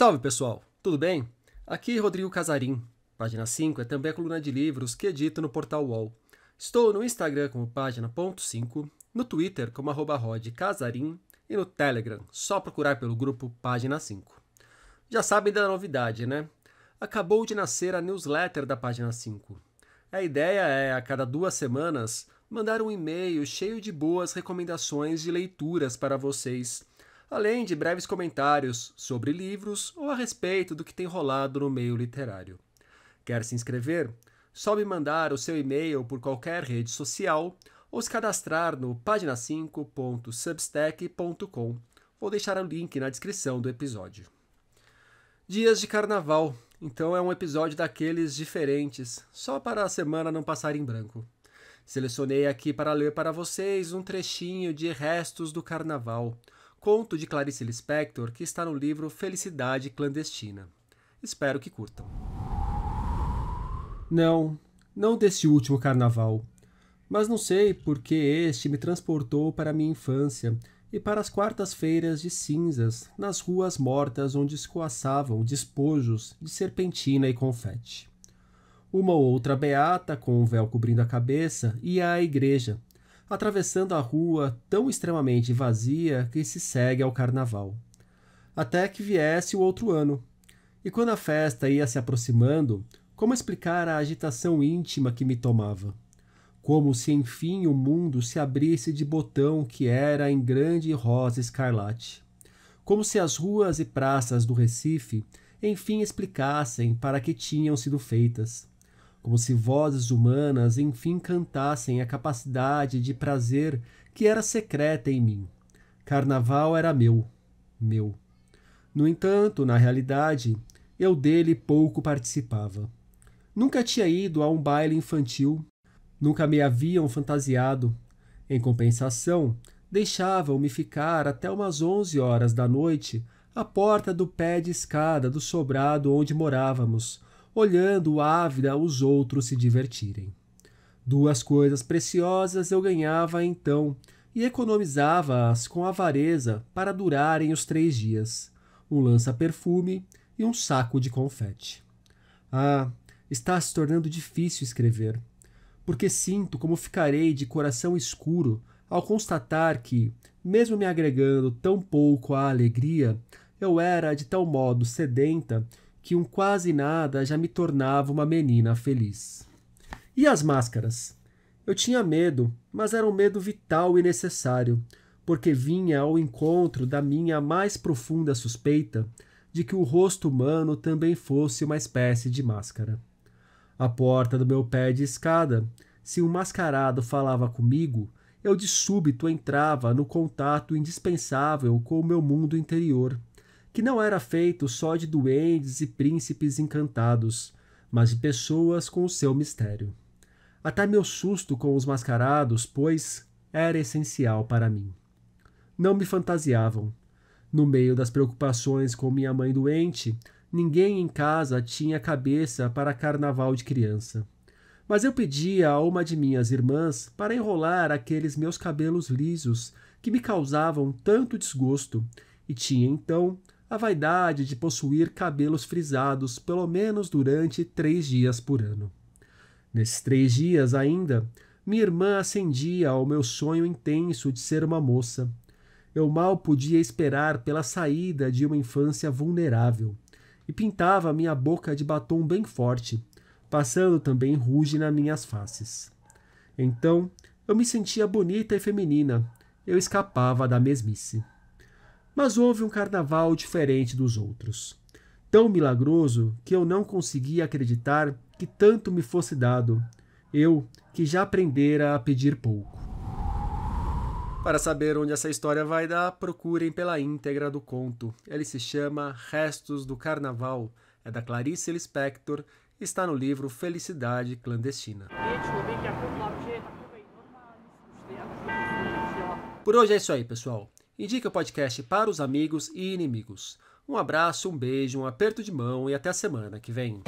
Salve pessoal, tudo bem? Aqui Rodrigo Casarim. Página 5 é também a coluna de livros que edito no portal UOL. Estou no Instagram como página.5, no Twitter como arroba rodcasarim e no Telegram, só procurar pelo grupo Página 5. Já sabem da novidade, né? Acabou de nascer a newsletter da Página 5. A ideia é, a cada duas semanas, mandar um e-mail cheio de boas recomendações de leituras para vocês além de breves comentários sobre livros ou a respeito do que tem rolado no meio literário. Quer se inscrever? Só me mandar o seu e-mail por qualquer rede social ou se cadastrar no página5.substack.com. Vou deixar o link na descrição do episódio. Dias de carnaval, então é um episódio daqueles diferentes, só para a semana não passar em branco. Selecionei aqui para ler para vocês um trechinho de Restos do Carnaval, conto de Clarice Lispector que está no livro Felicidade Clandestina. Espero que curtam. Não, não deste último carnaval. Mas não sei por que este me transportou para minha infância e para as quartas-feiras de cinzas, nas ruas mortas onde escoaçavam despojos de serpentina e confete. Uma ou outra beata, com um véu cobrindo a cabeça, ia à igreja, atravessando a rua tão extremamente vazia que se segue ao carnaval. Até que viesse o outro ano. E quando a festa ia se aproximando, como explicar a agitação íntima que me tomava? Como se enfim o mundo se abrisse de botão que era em grande rosa escarlate. Como se as ruas e praças do Recife enfim explicassem para que tinham sido feitas como se vozes humanas enfim cantassem a capacidade de prazer que era secreta em mim. Carnaval era meu, meu. No entanto, na realidade, eu dele pouco participava. Nunca tinha ido a um baile infantil, nunca me haviam fantasiado. Em compensação, deixavam-me ficar até umas onze horas da noite à porta do pé de escada do sobrado onde morávamos, olhando ávida os outros se divertirem. Duas coisas preciosas eu ganhava então e economizava-as com avareza para durarem os três dias: um lança-perfume e um saco de confete. Ah, está se tornando difícil escrever, porque sinto como ficarei de coração escuro ao constatar que, mesmo me agregando tão pouco à alegria, eu era de tal modo sedenta que um quase nada já me tornava uma menina feliz. E as máscaras? Eu tinha medo, mas era um medo vital e necessário, porque vinha ao encontro da minha mais profunda suspeita de que o rosto humano também fosse uma espécie de máscara. À porta do meu pé de escada, se um mascarado falava comigo, eu de súbito entrava no contato indispensável com o meu mundo interior que não era feito só de duendes e príncipes encantados, mas de pessoas com o seu mistério. Até meu susto com os mascarados, pois, era essencial para mim. Não me fantasiavam. No meio das preocupações com minha mãe doente, ninguém em casa tinha cabeça para carnaval de criança. Mas eu pedia a uma de minhas irmãs para enrolar aqueles meus cabelos lisos que me causavam tanto desgosto, e tinha então a vaidade de possuir cabelos frisados pelo menos durante três dias por ano. Nesses três dias ainda, minha irmã acendia ao meu sonho intenso de ser uma moça. Eu mal podia esperar pela saída de uma infância vulnerável e pintava minha boca de batom bem forte, passando também ruge nas minhas faces. Então, eu me sentia bonita e feminina. Eu escapava da mesmice. Mas houve um carnaval diferente dos outros. Tão milagroso que eu não conseguia acreditar que tanto me fosse dado, eu que já aprendera a pedir pouco. Para saber onde essa história vai dar, procurem pela íntegra do conto. Ele se chama Restos do Carnaval, é da Clarice Lispector, e está no livro Felicidade Clandestina. Por hoje é isso aí, pessoal. Indique o podcast para os amigos e inimigos. Um abraço, um beijo, um aperto de mão e até a semana que vem.